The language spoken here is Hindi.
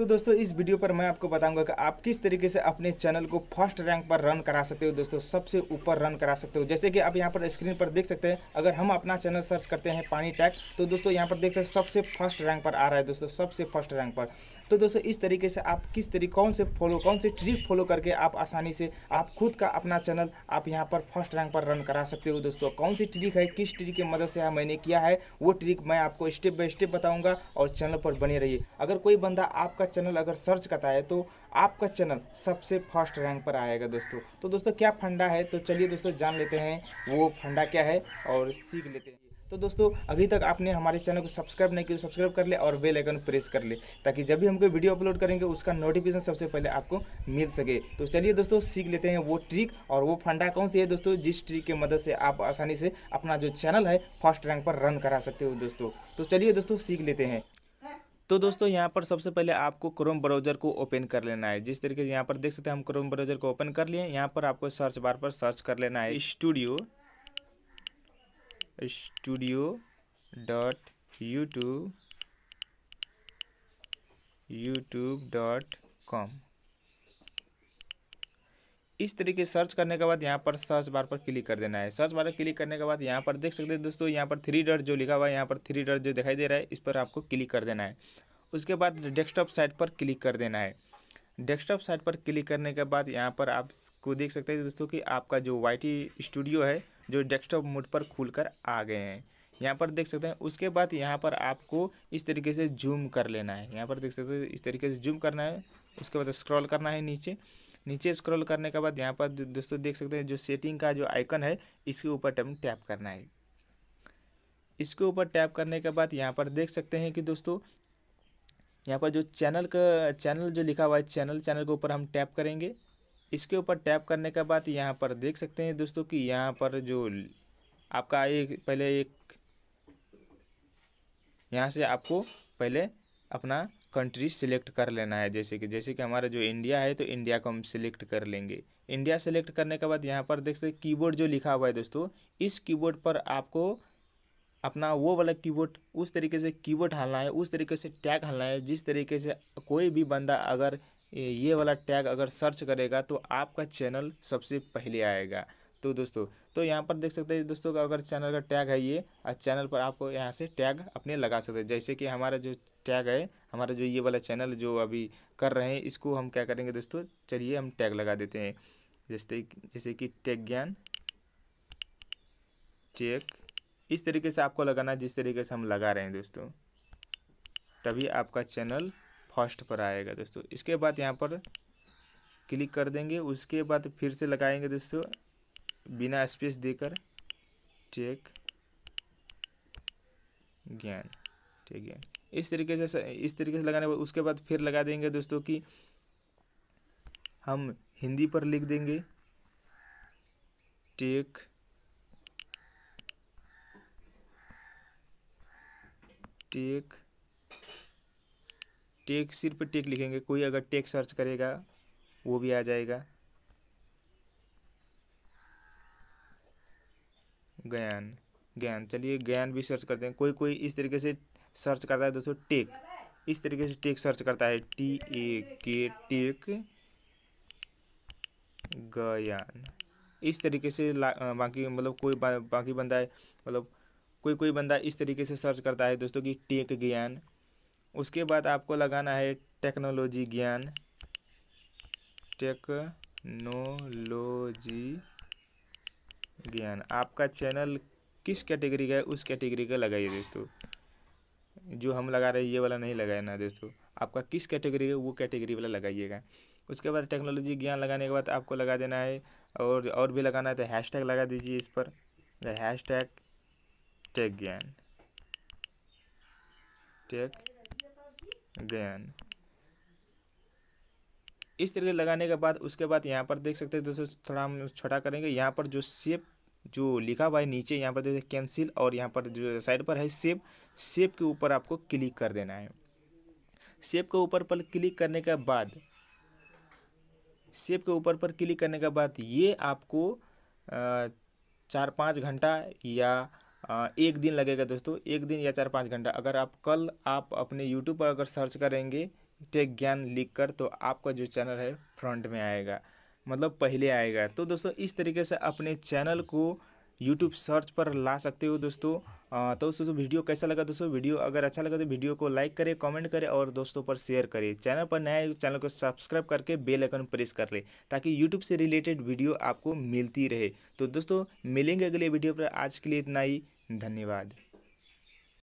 तो दोस्तों इस वीडियो पर मैं आपको बताऊंगा कि आप किस तरीके से अपने चैनल को फर्स्ट रैंक पर रन करा सकते हो दोस्तों सबसे ऊपर रन करा सकते हो जैसे कि आप यहाँ पर स्क्रीन पर देख सकते हैं अगर हम अपना चैनल सर्च करते हैं पानी टैग तो दोस्तों यहाँ पर देखते हैं सबसे फर्स्ट रैंक पर आ रहा है दोस्तों सबसे फर्स्ट रैंक पर तो दोस्तों इस तरीके से आप किस तरीके कौन से फॉलो कौन से ट्रिक फॉलो करके आप आसानी से आप खुद का अपना चैनल आप यहाँ पर फर्स्ट रैंक पर रन करा सकते हो दोस्तों कौन सी ट्रिक है किस ट्रिक की मदद से मैंने किया है वो ट्रिक मैं आपको स्टेप बाय स्टेप बताऊँगा और चैनल पर बने रहिए अगर कोई बंदा आपका चैनल अगर सर्च करता है तो आपका चैनल सबसे फर्स्ट रैंक पर आएगा दोस्तों तो दोस्तों क्या फंडा है तो चलिए दोस्तों जान लेते हैं वो फंडा क्या है और सीख लेते हैं तो दोस्तों अभी तक आपने हमारे चैनल को सब्सक्राइब नहीं किया तो सब्सक्राइब कर ले और बेल आइकन प्रेस कर ले ताकि जब भी हम कोई वीडियो अपलोड करेंगे उसका नोटिफिकेशन सबसे पहले आपको मिल सके तो चलिए दोस्तों सीख लेते हैं वो ट्रिक और वो फंडा कौन सी है दोस्तों जिस ट्रिक की मदद से आप आसानी से अपना जो चैनल है फर्स्ट रैंक पर रन करा सकते हो दोस्तों तो चलिए दोस्तों सीख लेते हैं तो दोस्तों यहाँ पर सबसे पहले आपको क्रोम ब्राउज़र को ओपन कर लेना है जिस तरीके से यहाँ पर देख सकते हैं हम क्रोम ब्राउज़र को ओपन कर लिए यहाँ पर आपको सर्च बार पर सर्च कर लेना है studio studio dot YouTube YouTube dot com इस तरीके सर्च करने के बाद यहाँ पर सर्च बार पर क्लिक कर देना है सर्च बार पर क्लिक करने के बाद यहाँ पर देख सकते हैं दोस्तों यहाँ पर थ्री डॉट जो लिखा हुआ है यहाँ पर थ्री डॉट जो दिखाई दे रहा है इस पर आपको क्लिक कर देना है उसके बाद डेस्कटॉप साइट पर क्लिक कर देना है डेस्कटॉप साइट पर क्लिक करने के बाद यहाँ पर आपको देख सकते हैं दोस्तों कि आपका जो वाई स्टूडियो है जो डेस्कटॉप मोड पर खुलकर आ गए हैं यहाँ पर देख सकते हैं उसके बाद यहाँ पर आपको इस तरीके से जूम कर लेना है यहाँ पर देख सकते हैं इस तरीके से जूम करना है उसके बाद स्क्रॉल करना है नीचे नीचे स्क्रॉल करने के बाद यहाँ पर दोस्तों देख सकते हैं जो सेटिंग का जो आइकन है इसके ऊपर टैप करना है इसके ऊपर टैप करने के बाद यहाँ पर देख सकते हैं कि दोस्तों यहाँ पर जो चैनल का चैनल जो लिखा हुआ है चैनल चैनल के ऊपर हम टैप करेंगे इसके ऊपर टैप करने के बाद यहाँ पर देख सकते हैं दोस्तों कि यहाँ पर जो आपका एक पहले एक यहाँ से आपको पहले अपना कंट्री सिलेक्ट कर लेना है जैसे कि जैसे कि हमारा जो इंडिया है तो इंडिया को हम सिलेक्ट कर लेंगे इंडिया सेलेक्ट करने के बाद यहाँ पर देख सकते कीबोर्ड जो लिखा हुआ है दोस्तों इस कीबोर्ड पर आपको अपना वो वाला कीबोर्ड उस तरीके से कीबोर्ड हालना है उस तरीके से टैग हालना है जिस तरीके से कोई भी बंदा अगर ये वाला टैग अगर सर्च करेगा तो आपका चैनल सबसे पहले आएगा तो दोस्तों तो यहाँ पर देख सकते हैं दोस्तों का अगर चैनल का टैग है ये और चैनल पर आपको यहाँ से टैग अपने लगा सकते हैं जैसे कि हमारा जो टैग है हमारा जो ये वाला चैनल जो अभी कर रहे हैं इसको हम क्या करेंगे दोस्तों चलिए हम टैग लगा देते हैं जैसे जैसे कि टैग ज्ञान चेक इस तरीके से आपको लगाना जिस तरीके से हम लगा रहे हैं दोस्तों तभी आपका चैनल फर्स्ट पर आएगा दोस्तों इसके बाद यहाँ पर क्लिक कर देंगे उसके बाद फिर से लगाएंगे दोस्तों बिना स्पेस देकर टेक ज्ञान ठीक है इस तरीके से इस तरीके से लगाने उसके बाद फिर लगा देंगे दोस्तों कि हम हिंदी पर लिख देंगे टेक टेक टेक सिर्फ टेक लिखेंगे कोई अगर टेक सर्च करेगा वो भी आ जाएगा ज्ञान ज्ञान चलिए ज्ञान भी सर्च करते हैं कोई कोई इस तरीके से सर्च करता है दोस्तों टेक इस तरीके से टेक सर्च करता है टी ए के टेक गयान इस तरीके से बाकी मतलब कोई बा, बाकी बंदा है मतलब कोई कोई बंदा इस तरीके से सर्च करता है दोस्तों कि टेक ज्ञान उसके बाद आपको लगाना है टेक्नोलॉजी ज्ञान टेक्नोलॉजी ज्ञान आपका चैनल किस कैटेगरी का है उस कैटेगरी का लगाइए दोस्तों जो हम लगा रहे हैं ये वाला नहीं लगाना ना दोस्तों आपका किस कैटेगरी है वो कैटेगरी वाला लगाइएगा उसके बाद टेक्नोलॉजी ज्ञान लगाने के बाद आपको लगा देना है और और भी लगाना है तो हैश टैग लगा दीजिए इस पर तो हैश टैग टेक ज्ञान टेक देन इस तरीके लगाने के बाद उसके बाद यहाँ पर देख सकते हैं दोस्तों थोड़ा हम छोटा करेंगे यहाँ पर जो सेप जो लिखा हुआ है नीचे यहाँ पर देखिए कैंसिल और यहाँ पर जो साइड पर है सेप सेप के ऊपर आपको क्लिक कर देना है सेप के ऊपर पर क्लिक करने के बाद सेप के ऊपर पर क्लिक करने के बाद ये आपको चार पाँच घंटा या एक दिन लगेगा दोस्तों एक दिन या चार पाँच घंटा अगर आप कल आप अपने यूट्यूब पर अगर सर्च करेंगे टेक ज्ञान लिख कर तो आपका जो चैनल है फ्रंट में आएगा मतलब पहले आएगा तो दोस्तों इस तरीके से अपने चैनल को यूट्यूब सर्च पर ला सकते हो दोस्तों तो दोस्तों वीडियो कैसा लगा दोस्तों वीडियो अगर अच्छा लगा तो वीडियो को लाइक करें कमेंट करें और दोस्तों पर शेयर करें चैनल पर नया तो चैनल को सब्सक्राइब करके बेल आइकन प्रेस कर लें ताकि यूट्यूब से रिलेटेड वीडियो आपको मिलती रहे तो दोस्तों मिलेंगे अगले वीडियो पर आज के लिए इतना ही धन्यवाद